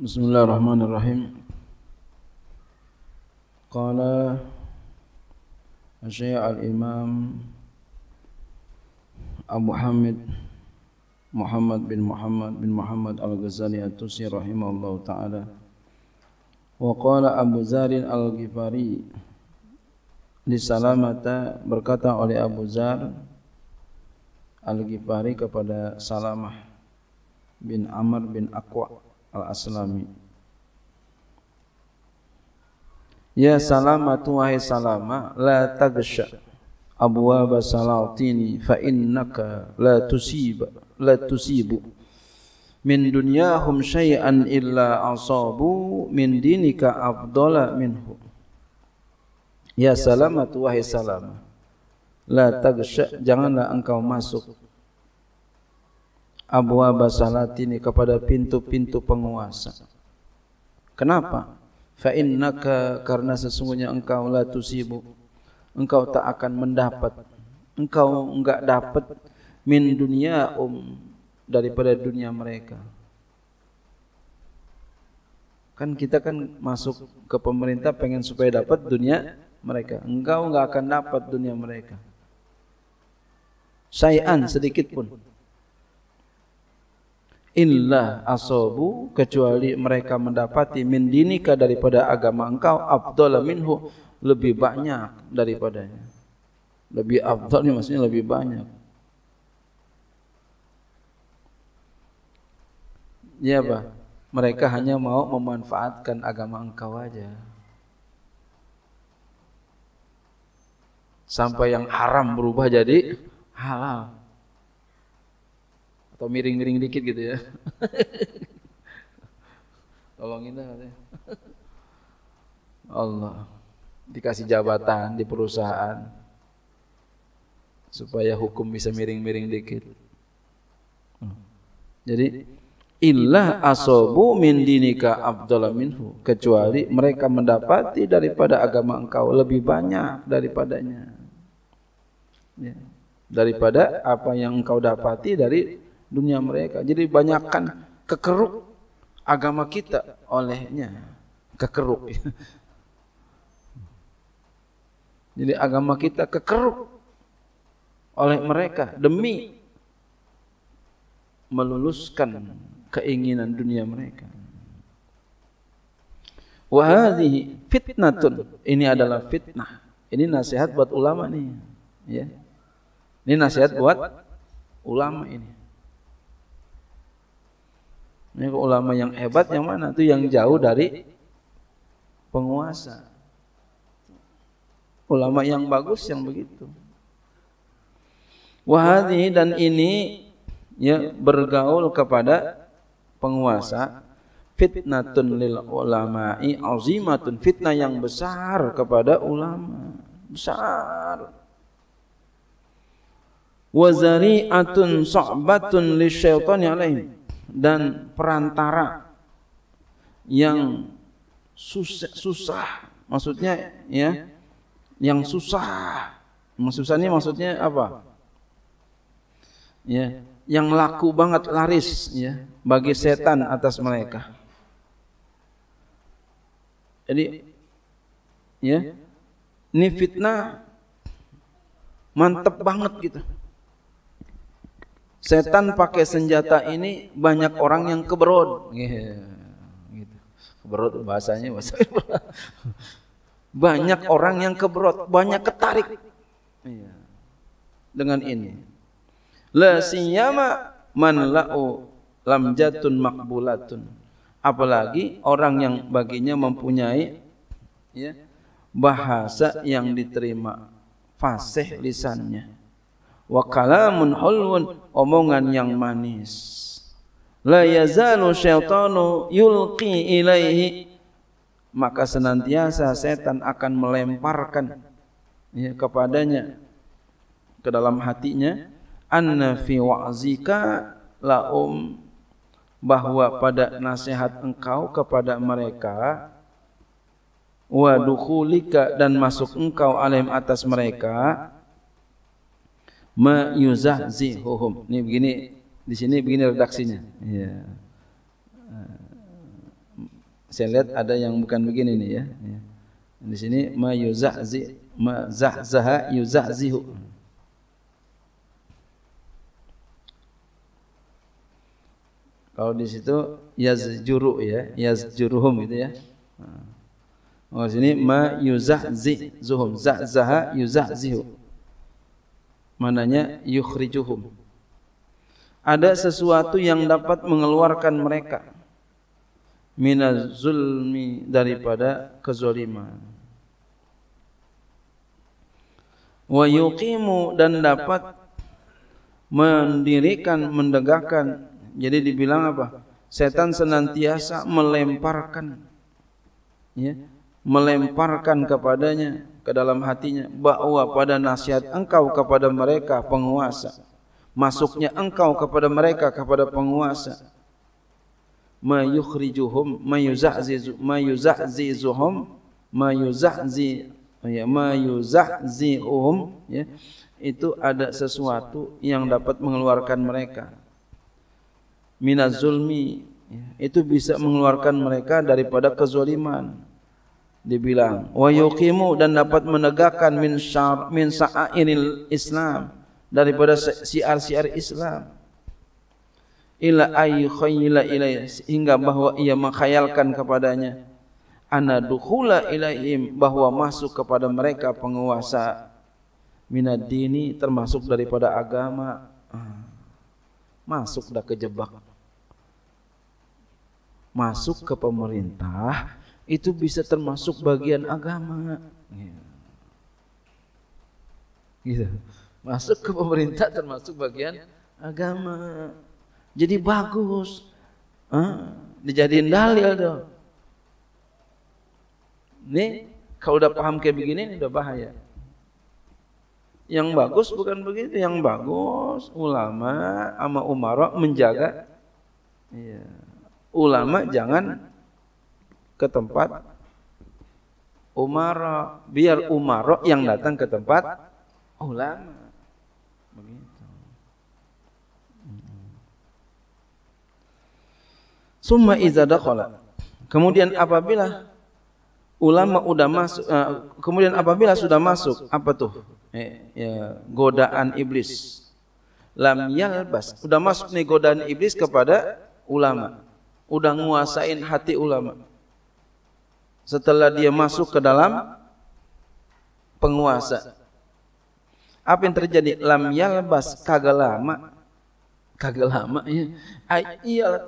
بسم الله الرحمن الرحيم قال الشيخ الإمام أبو محمد محمد بن محمد بن محمد الغزالي التوسي رحمه الله تعالى وقال أبو زار الغفاري لسلامة بركاته على أبو زار الغفاري kepada سلامة بن عمر بن أقوى al-Aslami. Ya salamatu wahai salama la tagsha abwaba salatini fa innaka la tusiba la tusibu min dunyahum syai'an illa asabu min dinika afdala minhu ya salamatu wahai salama la tagsha janganlah engkau masuk abwa basalatini kepada pintu-pintu penguasa. Kenapa? Fa innaka karena sesungguhnya engkau la tusibu. Engkau tak akan mendapat. Engkau enggak dapat min dunia um daripada dunia mereka. Kan kita kan masuk ke pemerintah pengen supaya dapat dunia mereka. Engkau enggak akan dapat dunia mereka. Sayan sedikit pun illa asobu kecuali mereka mendapati min dinika daripada agama engkau afdhal minhu lebih banyak daripadanya lebih afdal ini maksudnya lebih banyak Ya apa? Mereka hanya mau memanfaatkan agama engkau aja. Sampai yang haram berubah jadi halal. atau miring-miring dikit gitu ya. Tolongin dah katanya. Allah dikasih jabatan di perusahaan supaya hukum bisa miring-miring dikit. Hmm. Jadi illa asobu min dinika abdullah minhu kecuali mereka mendapati daripada agama engkau lebih banyak daripadanya. Ya. Daripada apa yang engkau dapati dari dunia mereka. Jadi banyakkan kekeruk agama kita olehnya. Kekeruk. Jadi agama kita kekeruk oleh mereka demi meluluskan keinginan dunia mereka. Wahadihi fitnatun. Ini adalah fitnah. Ini nasihat buat ulama nih. Ya. Ini nasihat buat ulama ini. Ini ulama yang hebat yang mana? Itu yang jauh dari penguasa. Ulama yang bagus yang begitu. Wahdi dan ini ya bergaul kepada penguasa fitnatun lil ulama'i azimatun fitnah yang besar kepada ulama besar Wazari'atun sobatun sa'batun lisyaitani alaihim dan perantara yang susah, susah maksudnya ya yang susah susah ini maksudnya apa ya yang laku banget laris ya bagi setan atas mereka jadi ya ini fitnah mantep banget gitu setan pakai senjata ini banyak orang yang keberon yeah. gitu keberon bahasanya bahasa banyak orang yang keberot banyak ketarik dengan ini la siyama man la'u lam jatun maqbulatun apalagi orang yang baginya mempunyai ya, ya, bahasa yang diterima fasih lisannya wa kalamun hulwun omongan yang manis. La yazalu syaitanu yulqi ilaihi maka senantiasa setan akan melemparkan ya, kepadanya ke dalam hatinya anna fi wa'zika la um bahwa pada nasihat engkau kepada mereka wa dan masuk engkau alim atas mereka zihuhum. Ini begini di sini begini redaksinya. Ya. Eh, saya lihat ada yang bukan begini nih ya. ya. Di sini mayuzahzi mazahzaha zihu. Kalau di situ yazjuru ya, yazjuruhum gitu ya. Oh sini ma yuzahzi zuhum zahzaha yuzahzihu. Mananya yukhrijuhum. Ada sesuatu yang dapat mengeluarkan mereka minazulmi daripada kezaliman. Wa yuqimu dan dapat mendirikan mendegakkan. Jadi dibilang apa? Setan senantiasa melemparkan ya, melemparkan kepadanya ke dalam hatinya bahwa pada nasihat engkau kepada mereka penguasa masuknya engkau kepada mereka kepada penguasa mayukhrijuhum mayuzahzizu mayuzahzizuhum mayuzahzi ya mayuzahzihum ya itu ada sesuatu yang dapat mengeluarkan mereka minaz zulmi ya, itu bisa mengeluarkan mereka daripada kezaliman dibilang wa yuqimu dan dapat menegakkan min syar min sa'airil islam daripada siar-siar islam ila ay khayla ilai sehingga bahwa ia mengkhayalkan kepadanya ana dukhula ilaihim bahwa masuk kepada mereka penguasa minaddini termasuk daripada agama masuk dah kejebak masuk ke pemerintah itu bisa termasuk bagian agama. Gitu. Masuk ke pemerintah termasuk bagian agama. Jadi bagus. Hah? Dijadiin dalil tuh. Nih, kalau udah paham kayak begini, ini udah bahaya. Yang bagus bukan begitu, yang bagus ulama sama umara menjaga. Iya. Ulama jangan ke tempat Umar biar Umar yang datang ke tempat ulama oh, begitu summa iza dakhala kemudian apabila ulama sudah masuk uh, kemudian apabila sudah masuk apa tuh eh, ya, godaan iblis lam yalbas sudah masuk nih godaan iblis kepada ulama sudah nguasain hati ulama setelah dia masuk ke dalam penguasa. Apa yang terjadi? Lam yalbas kagak lama. Kagak lama ya. Ayyalat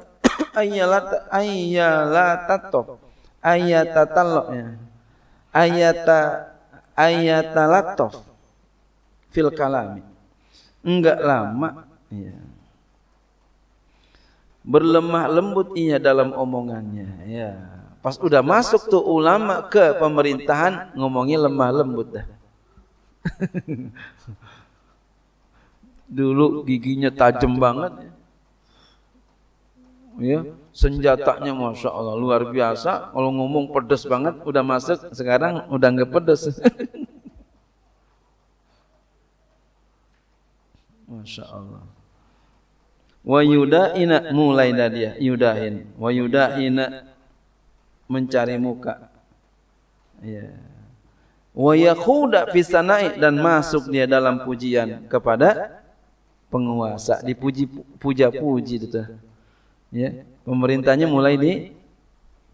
ayyalat ayyalatatok. Ayatatalok ya. Ayata ayatalatov fil kalami. Enggak lama ya. Berlemah lembut ia dalam omongannya ya Pas udah masuk tuh ulama ke pemerintahan ngomongnya lemah lembut dah. Dulu giginya tajam banget. Ya, senjatanya masya Allah luar biasa. Kalau ngomong pedes banget, udah masuk sekarang udah nggak pedes. Masya Allah. Wa yuda mulai dari dia yudahin. Wa mencari muka. Ya. Wa yakhuda fi dan masuk dia dalam pujian kepada penguasa dipuji puja puji itu. Ya, pemerintahnya mulai di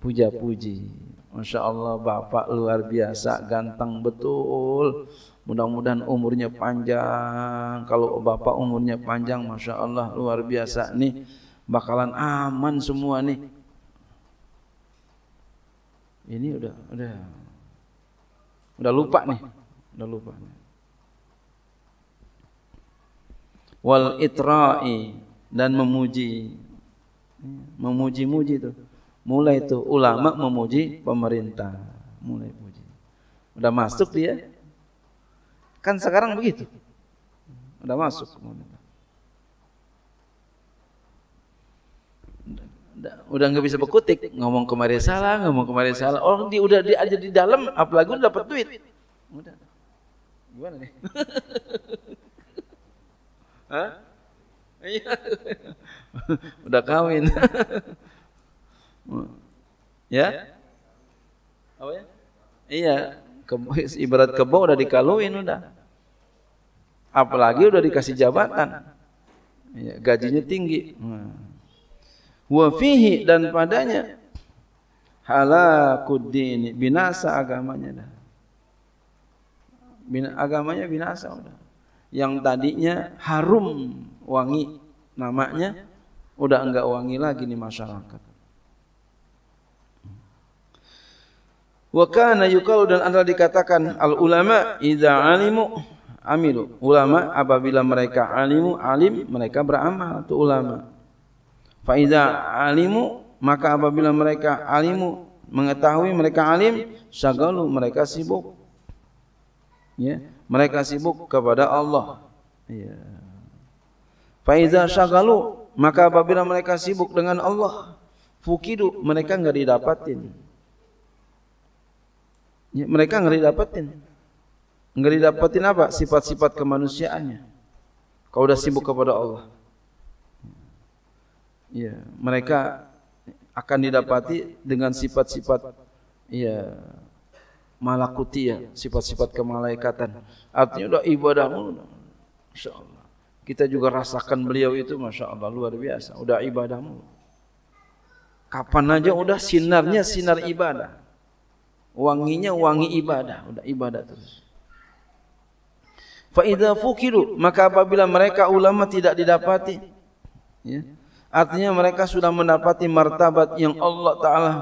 puja puji. Masya Allah bapak luar biasa ganteng betul. Mudah-mudahan umurnya panjang. Kalau bapak umurnya panjang, masya Allah luar biasa nih. Bakalan aman semua nih. Ini udah udah udah lupa nih, udah lupa. Wal itra'i dan memuji memuji-muji itu. Mulai itu ulama memuji pemerintah, mulai puji. Udah masuk dia. Kan sekarang begitu. Udah masuk pemerintah. udah nggak bisa berkutik ngomong kemarin salah ngomong kemarin salah orang di udah dia aja di dalam apalagi udah dapat duit udah gimana nih Hah? udah kawin ya apa ya iya ibarat kebo udah dikaluin udah apalagi udah dikasih jabatan iya, gajinya tinggi hmm. wa fihi dan padanya halakuddin binasa agamanya dah Bina, agamanya binasa udah yang tadinya harum wangi namanya udah enggak wangi lagi nih masyarakat wa kana yuqalu dan antara dikatakan al ulama idza alimu amilu ulama apabila mereka alimu alim mereka beramal tu ulama Faizah alimu maka apabila mereka alimu mengetahui mereka alim sagalu mereka sibuk. Ya, mereka sibuk kepada Allah. Ya. Faiza sagalu maka apabila mereka sibuk dengan Allah fukidu mereka enggak didapatin. Ya, mereka enggak didapatin. Enggak didapatin apa? Sifat-sifat kemanusiaannya. Kau sudah sibuk kepada Allah ya mereka akan didapati dengan sifat-sifat ya malakuti ya sifat-sifat kemalaikatan artinya udah ibadah insyaallah kita juga rasakan beliau itu masyaAllah luar biasa udah ibadahmu kapan aja udah sinarnya sinar ibadah wanginya wangi ibadah udah ibadah terus fa idza fukiru maka apabila mereka ulama tidak didapati ya Artinya mereka sudah mendapati martabat yang Allah Ta'ala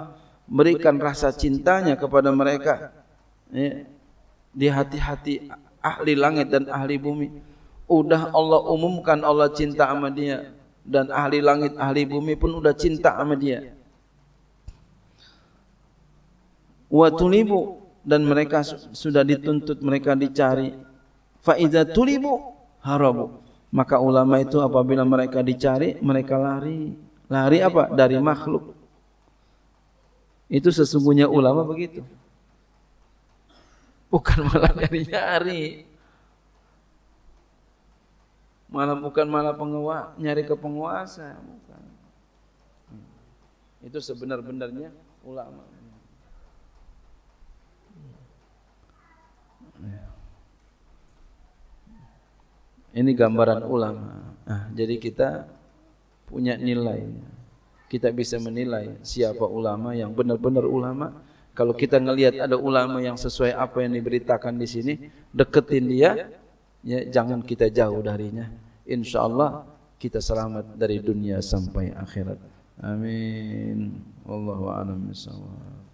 berikan rasa cintanya kepada mereka. Ya. Di hati-hati ahli langit dan ahli bumi. Udah Allah umumkan Allah cinta sama dia. Dan ahli langit, ahli bumi pun udah cinta sama dia. Watulibu dan mereka sudah dituntut, mereka dicari. Fa'idha tulibu harabu. Maka ulama itu apabila mereka dicari, mereka lari. Lari apa? Dari makhluk. Itu sesungguhnya ulama begitu. Bukan malah nyari-nyari. Malah bukan malah penguasa, nyari ke penguasa. Bukan. Itu sebenar-benarnya ulama. Ini gambaran ulama. Nah, jadi kita punya nilai. Kita bisa menilai siapa ulama yang benar-benar ulama. Kalau kita ngelihat ada ulama yang sesuai apa yang diberitakan di sini, deketin dia, ya, jangan kita jauh darinya. Insya Allah kita selamat dari dunia sampai akhirat. Amin. Wallahu a'lam